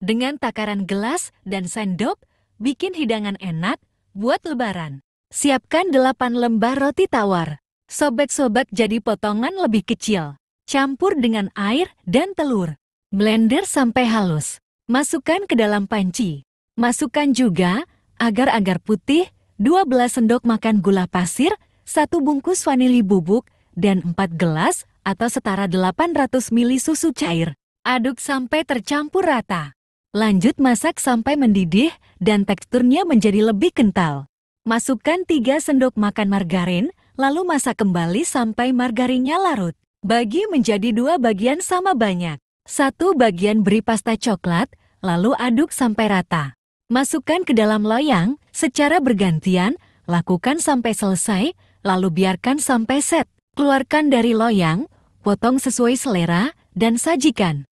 Dengan takaran gelas dan sendok, bikin hidangan enak buat lebaran. Siapkan 8 lembar roti tawar. Sobek-sobek jadi potongan lebih kecil. Campur dengan air dan telur. Blender sampai halus. Masukkan ke dalam panci. Masukkan juga agar-agar putih, 12 sendok makan gula pasir, 1 bungkus vanili bubuk, dan 4 gelas atau setara 800 ml susu cair. Aduk sampai tercampur rata. Lanjut masak sampai mendidih dan teksturnya menjadi lebih kental. Masukkan 3 sendok makan margarin, lalu masak kembali sampai margarinnya larut. Bagi menjadi dua bagian sama banyak. Satu bagian beri pasta coklat, lalu aduk sampai rata. Masukkan ke dalam loyang secara bergantian, lakukan sampai selesai, lalu biarkan sampai set. Keluarkan dari loyang, potong sesuai selera, dan sajikan.